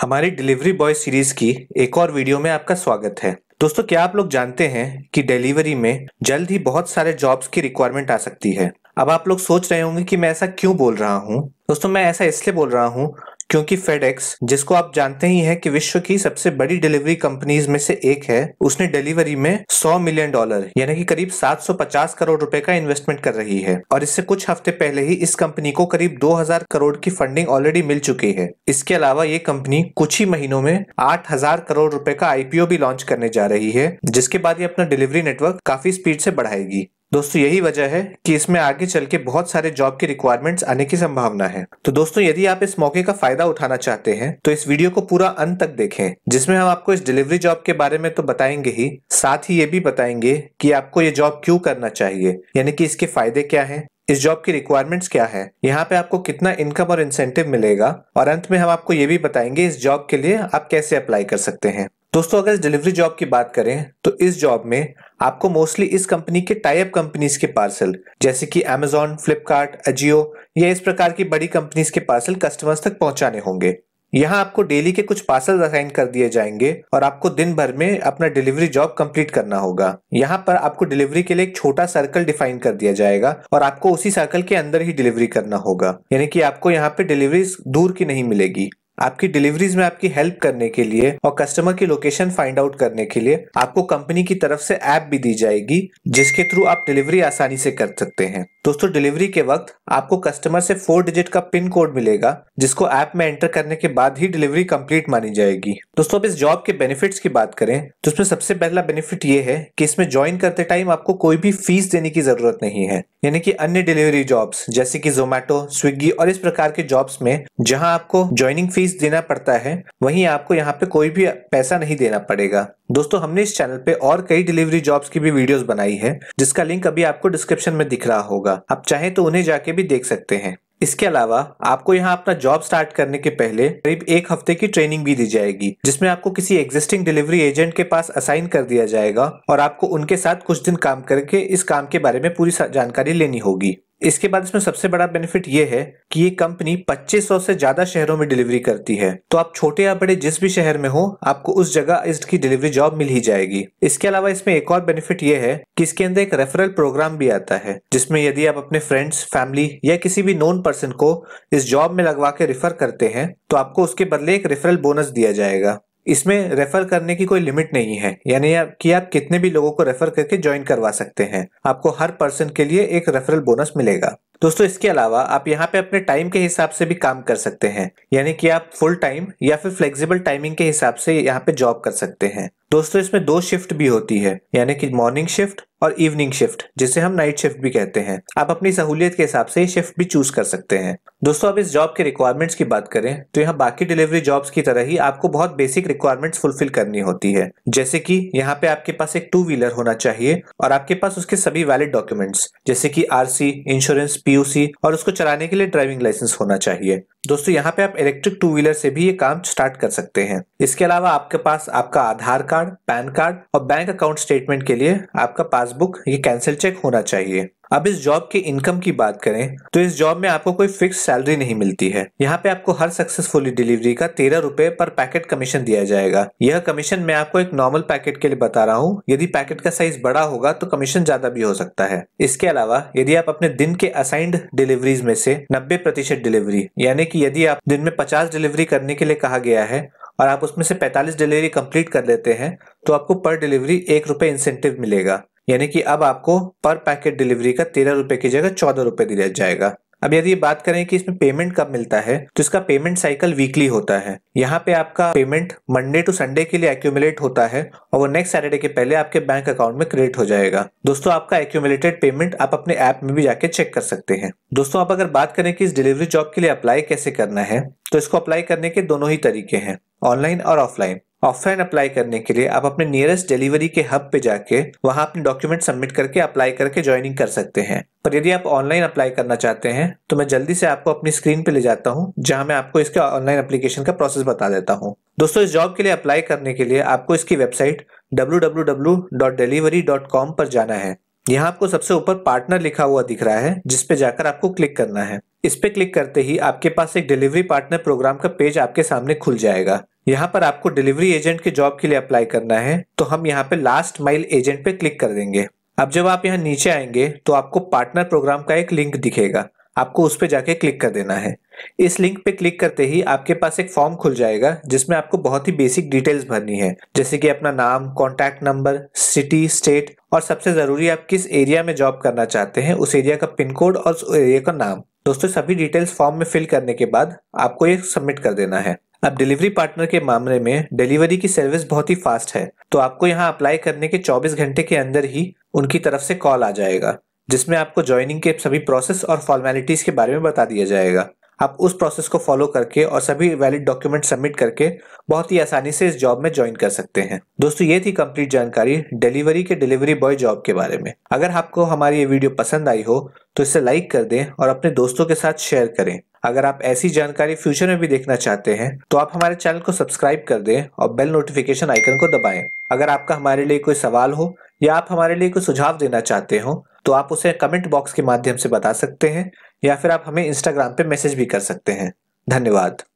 हमारी delivery boy series की एक और वीडियो में आपका स्वागत है दोस्तों क्या आप लोग जानते हैं कि डिलीवरी में जल्द ही बहुत सारे जॉब्स की रिक्वायरमेंट आ सकती है अब आप लोग सोच रहे होंगे कि मैं ऐसा क्यों बोल रहा हूँ दोस्तों मैं ऐसा इसलिए बोल रहा हूँ क्योंकि फेडेक्स जिसको आप जानते ही हैं कि विश्व की सबसे बड़ी डिलीवरी कंपनीज में से एक है उसने डिलीवरी में 100 मिलियन डॉलर यानी कि करीब 750 करोड़ रुपए का इन्वेस्टमेंट कर रही है और इससे कुछ हफ्ते पहले ही इस कंपनी को करीब 2000 करोड़ की फंडिंग ऑलरेडी मिल चुकी है इसके अलावा ये कंपनी कुछ ही महीनों में आठ करोड़ रूपए का आईपीओ भी लॉन्च करने जा रही है जिसके बाद ये अपना डिलीवरी नेटवर्क काफी स्पीड से बढ़ाएगी दोस्तों यही वजह है कि इसमें आगे चल के बहुत सारे जॉब के रिक्वायरमेंट्स आने की संभावना है तो दोस्तों यदि आप इस मौके का फायदा उठाना चाहते हैं तो इस वीडियो को पूरा अंत तक देखें जिसमें हम आपको इस डिलीवरी जॉब के बारे में तो बताएंगे ही साथ ही ये भी बताएंगे कि आपको ये जॉब क्यों करना चाहिए यानी कि इसके फायदे क्या है इस जॉब की रिक्वायरमेंट्स क्या है यहाँ पे आपको कितना इनकम और इंसेंटिव मिलेगा और अंत में हम आपको ये भी बताएंगे इस जॉब के लिए आप कैसे अप्लाई कर सकते हैं दोस्तों अगर डिलीवरी जॉब की बात करें तो इस जॉब में आपको मोस्टली इस कंपनी के टाइप कंपनीज के पार्सल जैसे कि अमेजोन फ्लिपकार्ट अजियो या इस प्रकार की बड़ी कंपनीज के पार्सल कस्टमर्स तक पहुंचाने होंगे यहाँ आपको डेली के कुछ पार्सल असाइन कर दिए जाएंगे और आपको दिन भर में अपना डिलीवरी जॉब कंप्लीट करना होगा यहाँ पर आपको डिलीवरी के लिए एक छोटा सर्कल डिफाइन कर दिया जाएगा और आपको उसी सर्कल के अंदर ही डिलीवरी करना होगा यानी कि आपको यहाँ पे डिलीवरी दूर की नहीं मिलेगी आपकी डिलीवरीज में आपकी हेल्प करने के लिए और कस्टमर की लोकेशन फाइंड आउट करने के लिए आपको कंपनी की तरफ से ऐप भी दी जाएगी जिसके थ्रू आप डिलीवरी आसानी से कर सकते हैं दोस्तों डिलीवरी के वक्त आपको कस्टमर से फोर डिजिट का पिन कोड मिलेगा जिसको ऐप में एंटर करने के बाद ही डिलीवरी कंप्लीट मानी जाएगी दोस्तों अब इस जॉब के बेनिफिट्स की बात करें तो इसमें सबसे पहला बेनिफिट ये है कि इसमें ज्वाइन करते टाइम आपको कोई भी फीस देने की जरूरत नहीं है यानी कि अन्य डिलीवरी जॉब्स जैसे कि जोमेटो स्विगी और इस प्रकार के जॉब्स में जहां आपको ज्वाइनिंग फीस देना पड़ता है वहीं आपको यहाँ पे कोई भी पैसा नहीं देना पड़ेगा दोस्तों हमने इस चैनल पे और कई डिलीवरी जॉब्स की भी वीडियोस बनाई है जिसका लिंक अभी आपको डिस्क्रिप्शन में दिख रहा होगा होगा आप चाहे तो उन्हें जाके भी देख सकते हैं इसके अलावा आपको यहाँ अपना जॉब स्टार्ट करने के पहले करीब एक हफ्ते की ट्रेनिंग भी दी जाएगी जिसमें आपको किसी एग्जिस्टिंग डिलीवरी एजेंट के पास असाइन कर दिया जाएगा और आपको उनके साथ कुछ दिन काम करके इस काम के बारे में पूरी जानकारी लेनी होगी इसके बाद इसमें सबसे बड़ा बेनिफिट ये है कि ये कंपनी 2500 से ज्यादा शहरों में डिलीवरी करती है तो आप छोटे या बड़े जिस भी शहर में हो आपको उस जगह इसकी डिलीवरी जॉब मिल ही जाएगी इसके अलावा इसमें एक और बेनिफिट ये है कि इसके अंदर एक रेफरल प्रोग्राम भी आता है जिसमें यदि आप अपने फ्रेंड्स फैमिली या किसी भी नॉन पर्सन को इस जॉब में लगवा के रेफर करते हैं तो आपको उसके बदले एक रेफरल बोनस दिया जाएगा इसमें रेफर करने की कोई लिमिट नहीं है यानी आप कि आप कितने भी लोगों को रेफर करके ज्वाइन करवा सकते हैं आपको हर पर्सन के लिए एक रेफरल बोनस मिलेगा दोस्तों इसके अलावा आप यहाँ पे अपने टाइम के हिसाब से भी काम कर सकते हैं यानी कि आप फुल टाइम या फिर फ्लेक्सिबल टाइमिंग के हिसाब से यहाँ पे जॉब कर सकते हैं दोस्तों इसमें दो शिफ्ट भी होती है यानी कि मॉर्निंग शिफ्ट और इवनिंग शिफ्ट जिसे हम नाइट शिफ्ट भी कहते हैं आप अपनी सहूलियत के हिसाब से शिफ्ट भी चूज कर सकते हैं दोस्तों अब इस जॉब के रिक्वायरमेंट्स की बात करें तो यहाँ बाकी डिलीवरी जॉब्स की तरह ही आपको बहुत बेसिक रिक्वायरमेंट्स फुलफिल करनी होती है जैसे कि यहाँ पे आपके पास एक टू व्हीलर होना चाहिए और आपके पास उसके सभी वैलिड डॉक्यूमेंट्स जैसे की आर इंश्योरेंस पीयूसी और उसको चलाने के लिए ड्राइविंग लाइसेंस होना चाहिए दोस्तों यहाँ पे आप इलेक्ट्रिक टू व्हीलर से भी ये काम स्टार्ट कर सकते हैं इसके अलावा आपके पास आपका आधार कार्ड पैन कार्ड और बैंक अकाउंट स्टेटमेंट के लिए आपका पास पासबुक ये कैंसिल चेक होना चाहिए अब इस जॉब के इनकम की बात करें तो इस जॉब में आपको कोई फिक्स सैलरी नहीं मिलती है यहाँ पे आपको हर सक्सेसफुली डिलीवरी का तेरह रूपए पर पैकेट कमीशन दिया जाएगा यह कमीशन मैं आपको एक नॉर्मल पैकेट के लिए बता रहा हूँ यदि पैकेट का साइज बड़ा होगा तो कमीशन ज्यादा भी हो सकता है इसके अलावा यदि आप अपने दिन के असाइंड डिलीवरीज में से नब्बे प्रतिशत डिलीवरी यानी की यदि आप दिन में पचास डिलीवरी करने के लिए कहा गया है और आप उसमें से पैतालीस डिलीवरी कम्प्लीट कर लेते हैं तो आपको पर डिलीवरी एक रूपए इंसेंटिव मिलेगा यानी कि अब आपको पर पैकेट डिलीवरी का तेरह रुपए की जगह चौदह रुपए दिया जाएगा अब यदि बात करें कि इसमें पेमेंट कब मिलता है तो इसका पेमेंट साइकिल वीकली होता है यहाँ पे आपका पेमेंट मंडे टू संडे के लिए एक्यूमुलेट होता है और वो नेक्स्ट सैटरडे के पहले आपके बैंक अकाउंट में क्रेडिट हो जाएगा दोस्तों आपका एक्यूमुलेटेड पेमेंट आप अपने ऐप में भी जाके चेक कर सकते हैं दोस्तों आप अगर बात करें कि इस डिलीवरी जॉब के लिए अप्लाई कैसे करना है तो इसको अप्लाई करने के दोनों ही तरीके हैं ऑनलाइन और ऑफलाइन ऑफलाइन अप्लाई करने के लिए आप अपने नियरेस्ट डिलीवरी के हब पे जाके वहां अपने डॉक्यूमेंट सबमिट करके अप्लाई करके ज्वाइनिंग कर सकते हैं पर यदि आप ऑनलाइन अप्लाई करना चाहते हैं तो मैं जल्दी से आपको अपनी स्क्रीन पे ले जाता हूँ जहां मैं आपको इसके ऑनलाइन एप्लीकेशन का प्रोसेस बता देता हूँ दोस्तों इस जॉब के लिए अप्लाई करने के लिए आपको इसकी वेबसाइट डब्ल्यू पर जाना है यहाँ आपको सबसे ऊपर पार्टनर लिखा हुआ दिख रहा है जिसपे जाकर आपको क्लिक करना है इस पे क्लिक करते ही आपके पास एक डिलीवरी पार्टनर प्रोग्राम का पेज आपके सामने खुल जाएगा यहाँ पर आपको डिलीवरी एजेंट के जॉब के लिए अप्लाई करना है तो हम यहाँ पे लास्ट माइल एजेंट पे क्लिक कर देंगे अब जब आप यहाँ नीचे आएंगे तो आपको पार्टनर प्रोग्राम का एक लिंक दिखेगा आपको उस पर जाके क्लिक कर देना है इस लिंक पे क्लिक करते ही आपके पास एक फॉर्म खुल जाएगा जिसमें आपको बहुत ही बेसिक डिटेल्स भरनी है जैसे कि अपना नाम कॉन्टैक्ट नंबर सिटी स्टेट और सबसे ज़रूरी आप किस एरिया में जॉब करना चाहते हैं उस एरिया का पिन कोड और उस एरिया का नाम दोस्तों सभी डिटेल्स फॉर्म में फिल करने के बाद आपको ये सबमिट कर देना है अब डिलीवरी पार्टनर के मामले में डिलीवरी की सर्विस बहुत ही फास्ट है तो आपको यहाँ अप्लाई करने के 24 घंटे के अंदर ही उनकी तरफ से कॉल आ जाएगा जिसमें आपको ज्वाइनिंग के सभी प्रोसेस और फॉर्मेलिटीज के बारे में बता दिया जाएगा आप उस प्रोसेस को फॉलो करके और सभी वैलिड डॉक्यूमेंट सबमिट करके बहुत ही आसानी से इस जॉब में ज्वाइन कर सकते हैं दोस्तों ये थी कंप्लीट जानकारी डिलीवरी के डिलीवरी बॉय जॉब के बारे में अगर आपको हमारी ये वीडियो पसंद आई हो तो इसे लाइक कर दें और अपने दोस्तों के साथ शेयर करें अगर आप ऐसी जानकारी फ्यूचर में भी देखना चाहते हैं तो आप हमारे चैनल को सब्सक्राइब कर दें और बेल नोटिफिकेशन आइकन को दबाएं। अगर आपका हमारे लिए कोई सवाल हो या आप हमारे लिए कोई सुझाव देना चाहते हो तो आप उसे कमेंट बॉक्स के माध्यम से बता सकते हैं या फिर आप हमें इंस्टाग्राम पे मैसेज भी कर सकते हैं धन्यवाद